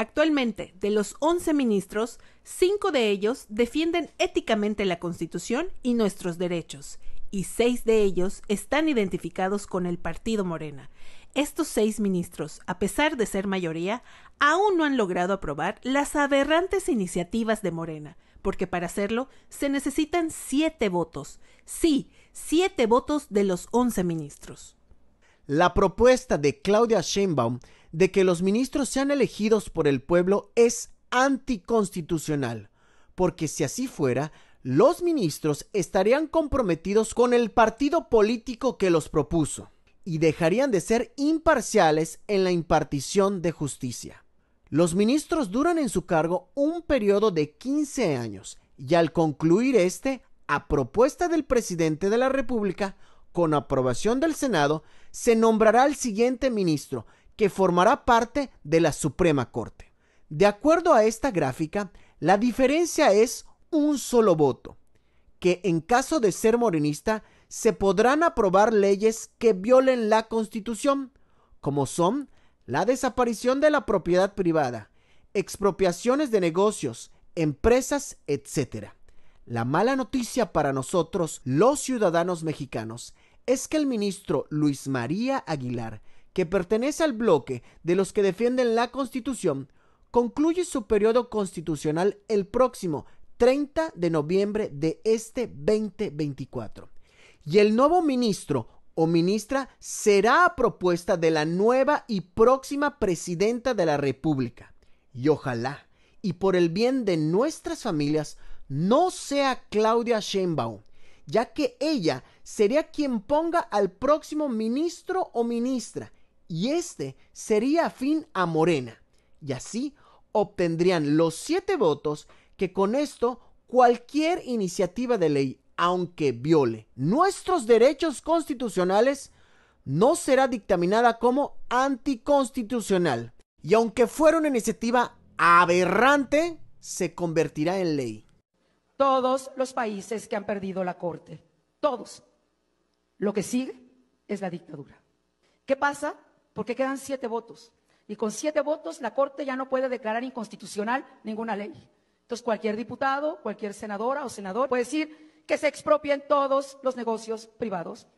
Actualmente, de los 11 ministros, cinco de ellos defienden éticamente la Constitución y nuestros derechos, y seis de ellos están identificados con el Partido Morena. Estos seis ministros, a pesar de ser mayoría, aún no han logrado aprobar las aberrantes iniciativas de Morena, porque para hacerlo se necesitan siete votos. Sí, siete votos de los once ministros. La propuesta de Claudia Sheinbaum de que los ministros sean elegidos por el pueblo es anticonstitucional, porque si así fuera, los ministros estarían comprometidos con el partido político que los propuso y dejarían de ser imparciales en la impartición de justicia. Los ministros duran en su cargo un periodo de 15 años y al concluir este, a propuesta del presidente de la República, con aprobación del Senado, se nombrará al siguiente ministro, que formará parte de la Suprema Corte. De acuerdo a esta gráfica, la diferencia es un solo voto, que en caso de ser morenista se podrán aprobar leyes que violen la Constitución, como son la desaparición de la propiedad privada, expropiaciones de negocios, empresas, etc. La mala noticia para nosotros, los ciudadanos mexicanos, es que el ministro Luis María Aguilar que pertenece al bloque de los que defienden la Constitución, concluye su periodo constitucional el próximo 30 de noviembre de este 2024. Y el nuevo ministro o ministra será a propuesta de la nueva y próxima presidenta de la República. Y ojalá, y por el bien de nuestras familias, no sea Claudia Sheinbaum, ya que ella sería quien ponga al próximo ministro o ministra y este sería fin a Morena, y así obtendrían los siete votos que con esto cualquier iniciativa de ley, aunque viole nuestros derechos constitucionales, no será dictaminada como anticonstitucional. Y aunque fuera una iniciativa aberrante, se convertirá en ley. Todos los países que han perdido la Corte, todos. Lo que sigue es la dictadura. ¿Qué pasa porque quedan siete votos. Y con siete votos la Corte ya no puede declarar inconstitucional ninguna ley. Entonces cualquier diputado, cualquier senadora o senador puede decir que se expropien todos los negocios privados,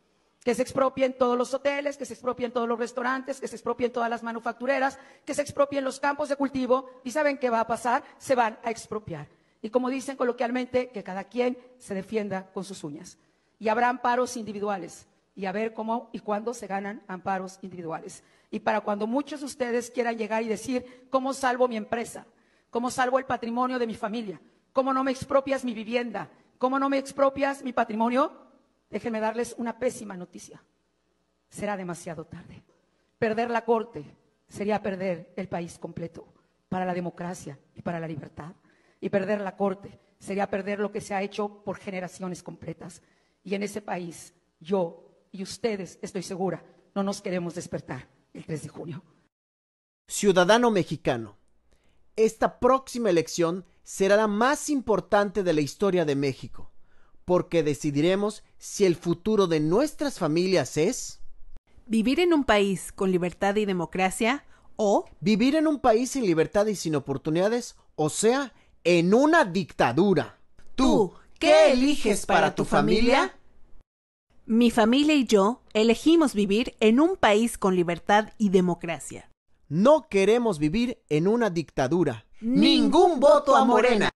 que se expropien todos los hoteles, que se expropien todos los restaurantes, que se expropien todas las manufactureras, que se expropien los campos de cultivo. ¿Y saben qué va a pasar? Se van a expropiar. Y como dicen coloquialmente, que cada quien se defienda con sus uñas. Y habrá paros individuales y a ver cómo y cuándo se ganan amparos individuales. Y para cuando muchos de ustedes quieran llegar y decir, ¿cómo salvo mi empresa? ¿Cómo salvo el patrimonio de mi familia? ¿Cómo no me expropias mi vivienda? ¿Cómo no me expropias mi patrimonio? Déjenme darles una pésima noticia. Será demasiado tarde. Perder la corte sería perder el país completo para la democracia y para la libertad. Y perder la corte sería perder lo que se ha hecho por generaciones completas. Y en ese país yo y ustedes, estoy segura, no nos queremos despertar el 3 de junio. Ciudadano mexicano, esta próxima elección será la más importante de la historia de México, porque decidiremos si el futuro de nuestras familias es... Vivir en un país con libertad y democracia o... Vivir en un país sin libertad y sin oportunidades, o sea, en una dictadura. ¿Tú qué eliges para tu familia? Mi familia y yo elegimos vivir en un país con libertad y democracia. No queremos vivir en una dictadura. Ningún voto a Morena.